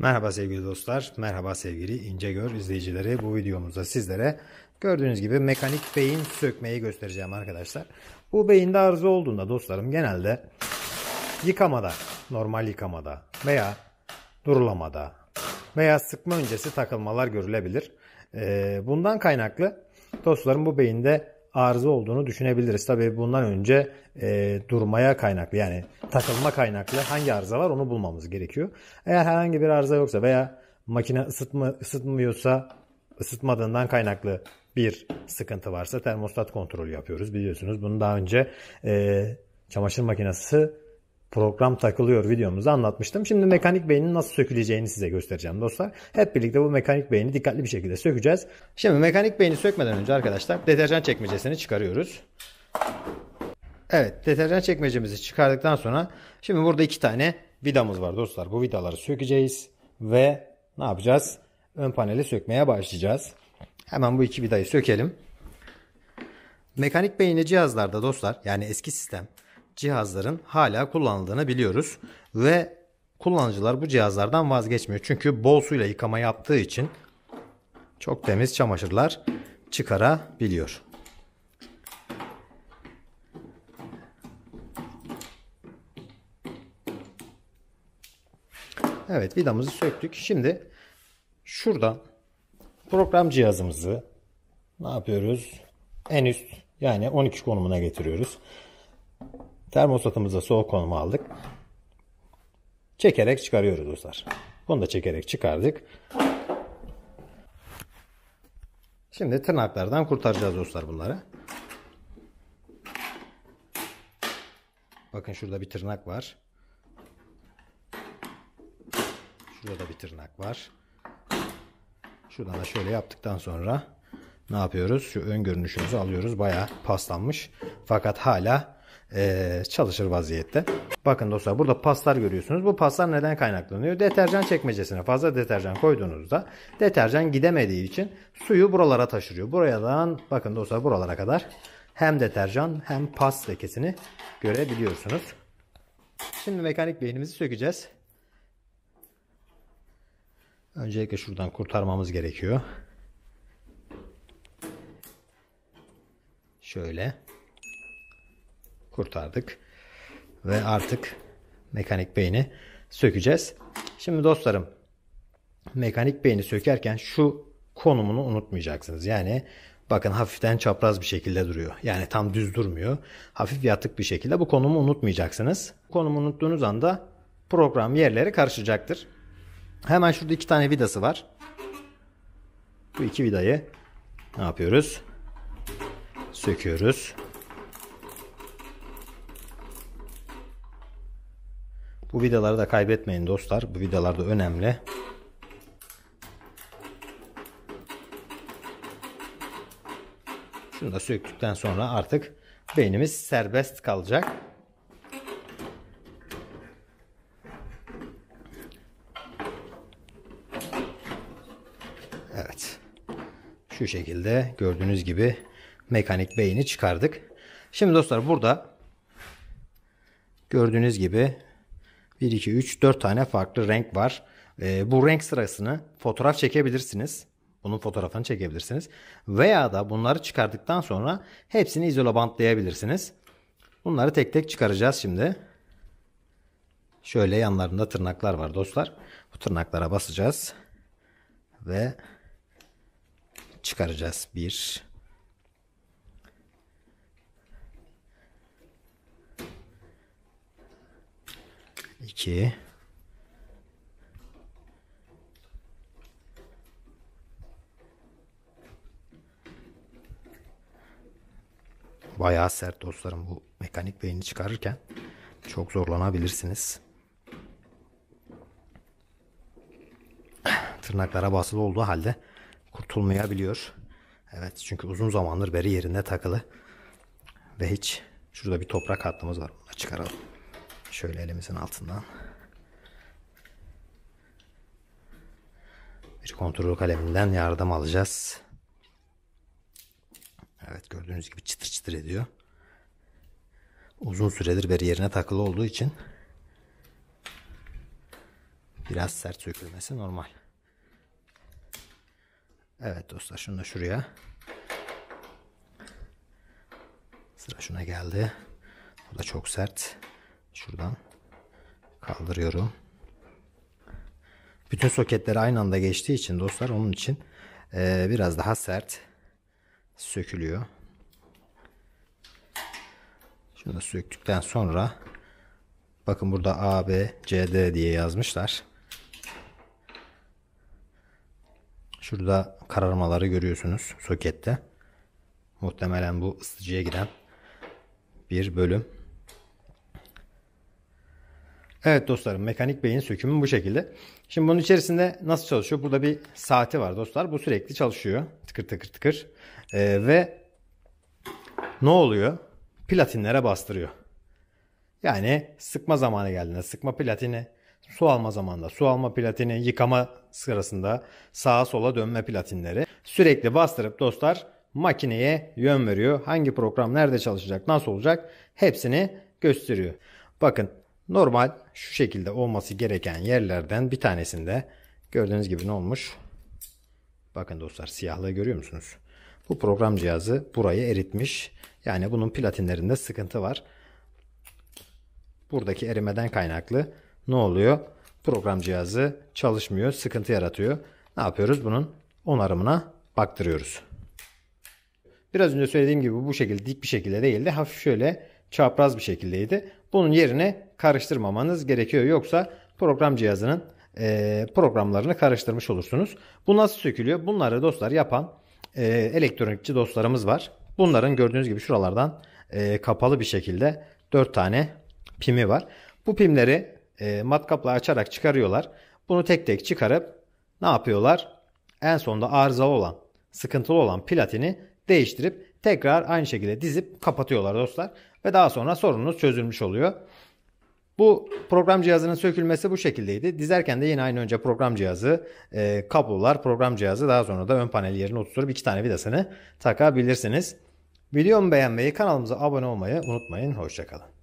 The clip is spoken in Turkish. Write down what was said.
Merhaba sevgili dostlar, merhaba sevgili İncegör izleyicileri. Bu videomuzda sizlere gördüğünüz gibi mekanik beyin sökmeyi göstereceğim arkadaşlar. Bu beyinde arıza olduğunda dostlarım genelde yıkamada, normal yıkamada veya durulamada veya sıkma öncesi takılmalar görülebilir. Ee, bundan kaynaklı dostlarım bu beyinde arıza olduğunu düşünebiliriz. Tabii bundan önce e, durmaya kaynaklı yani takılma kaynaklı hangi arıza var onu bulmamız gerekiyor. Eğer herhangi bir arıza yoksa veya makine ısıtma, ısıtmıyorsa ısıtmadığından kaynaklı bir sıkıntı varsa termostat kontrolü yapıyoruz biliyorsunuz. Bunu daha önce e, çamaşır makinesi program takılıyor videomuzda anlatmıştım. Şimdi mekanik beynin nasıl söküleceğini size göstereceğim dostlar. Hep birlikte bu mekanik beyni dikkatli bir şekilde sökeceğiz. Şimdi mekanik beyni sökmeden önce arkadaşlar deterjan çekmecesini çıkarıyoruz. Evet deterjan çekmecemizi çıkardıktan sonra şimdi burada iki tane vidamız var dostlar. Bu vidaları sökeceğiz ve ne yapacağız? Ön paneli sökmeye başlayacağız. Hemen bu iki vidayı sökelim. Mekanik beyni cihazlarda dostlar yani eski sistem cihazların hala kullanıldığını biliyoruz ve kullanıcılar bu cihazlardan vazgeçmiyor. Çünkü bol suyla yıkama yaptığı için çok temiz çamaşırlar çıkarabiliyor. Evet vidamızı söktük. Şimdi şuradan program cihazımızı ne yapıyoruz? En üst yani 12 konumuna getiriyoruz. Termostatımıza soğuk konuma aldık. Çekerek çıkarıyoruz dostlar. Bunu da çekerek çıkardık. Şimdi tırnaklardan kurtaracağız dostlar bunları. Bakın şurada bir tırnak var. Şurada da bir tırnak var. Şuradan da şöyle yaptıktan sonra ne yapıyoruz? Şu ön görünüşümüzü alıyoruz. Baya paslanmış. Fakat hala e, çalışır vaziyette. Bakın dostlar burada paslar görüyorsunuz. Bu paslar neden kaynaklanıyor? Deterjan çekmecesine fazla deterjan koyduğunuzda deterjan gidemediği için suyu buralara taşırıyor. Buradan bakın dostlar buralara kadar hem deterjan hem pas lekesini görebiliyorsunuz. Şimdi mekanik beynimizi sökeceğiz. Öncelikle şuradan kurtarmamız gerekiyor. Şöyle kurtardık. Ve artık mekanik beyni sökeceğiz. Şimdi dostlarım mekanik beyni sökerken şu konumunu unutmayacaksınız. Yani bakın hafiften çapraz bir şekilde duruyor. Yani tam düz durmuyor. Hafif yatık bir şekilde bu konumu unutmayacaksınız. Konumu unuttuğunuz anda program yerleri karışacaktır. Hemen şurada iki tane vidası var. Bu iki vidayı ne yapıyoruz? Söküyoruz. Bu vidaları da kaybetmeyin dostlar. Bu vidalar da önemli. Şunu da söktükten sonra artık beynimiz serbest kalacak. Evet. Şu şekilde gördüğünüz gibi mekanik beyni çıkardık. Şimdi dostlar burada gördüğünüz gibi 1, 2, 3, 4 tane farklı renk var. E, bu renk sırasını fotoğraf çekebilirsiniz. Bunun fotoğrafını çekebilirsiniz. Veya da bunları çıkardıktan sonra hepsini izolobantlayabilirsiniz. Bunları tek tek çıkaracağız şimdi. Şöyle yanlarında tırnaklar var dostlar. Bu tırnaklara basacağız. Ve çıkaracağız. 1 2 Bayağı sert dostlarım bu mekanik beyni çıkarırken çok zorlanabilirsiniz. Tırnaklara basılı olduğu halde kurtulmayabiliyor. Evet çünkü uzun zamandır beri yerinde takılı ve hiç şurada bir toprak hattımız var. Bunu çıkaralım. Şöyle elimizin altından. Bir kontrol kaleminden yardım alacağız. Evet gördüğünüz gibi çıtır çıtır ediyor. Uzun süredir bir yerine takılı olduğu için biraz sert sökülmesi normal. Evet dostlar şunu da şuraya. Sıra şuna geldi. Bu da çok sert. Şuradan kaldırıyorum. Bütün soketleri aynı anda geçtiği için dostlar onun için e, biraz daha sert sökülüyor. Şunu söktükten sonra bakın burada A, B, C, D diye yazmışlar. Şurada kararmaları görüyorsunuz sokette. Muhtemelen bu ısıtıcıya giren bir bölüm. Evet dostlarım mekanik beyin sökümü bu şekilde. Şimdi bunun içerisinde nasıl çalışıyor? Burada bir saati var dostlar. Bu sürekli çalışıyor. Tıkır tıkır tıkır. Ee, ve ne oluyor? Platinlere bastırıyor. Yani sıkma zamanı geldiğinde sıkma platini, su alma zamanında su alma platini, yıkama sırasında sağa sola dönme platinleri sürekli bastırıp dostlar makineye yön veriyor. Hangi program nerede çalışacak, nasıl olacak hepsini gösteriyor. Bakın Normal şu şekilde olması gereken yerlerden bir tanesinde gördüğünüz gibi ne olmuş? Bakın dostlar siyahlığı görüyor musunuz? Bu program cihazı burayı eritmiş. Yani bunun platinlerinde sıkıntı var. Buradaki erimeden kaynaklı ne oluyor? Program cihazı çalışmıyor, sıkıntı yaratıyor. Ne yapıyoruz? Bunun onarımına baktırıyoruz. Biraz önce söylediğim gibi bu şekilde dik bir şekilde değildi. Hafif şöyle çapraz bir şekildeydi. Bunun yerine karıştırmamanız gerekiyor. Yoksa program cihazının e, programlarını karıştırmış olursunuz. Bu nasıl sökülüyor? Bunları dostlar yapan e, elektronikçi dostlarımız var. Bunların gördüğünüz gibi şuralardan e, kapalı bir şekilde 4 tane pimi var. Bu pimleri e, matkapla açarak çıkarıyorlar. Bunu tek tek çıkarıp ne yapıyorlar? En sonunda arızalı olan, sıkıntılı olan platini değiştirip tekrar aynı şekilde dizip kapatıyorlar dostlar ve daha sonra sorununuz çözülmüş oluyor. Bu program cihazının sökülmesi bu şekildeydi. Dizerken de yine aynı önce program cihazı, e, kablolar, program cihazı daha sonra da ön panel yerine oturtup iki tane vidasını takabilirsiniz. Videomu beğenmeyi, kanalımıza abone olmayı unutmayın. Hoşçakalın.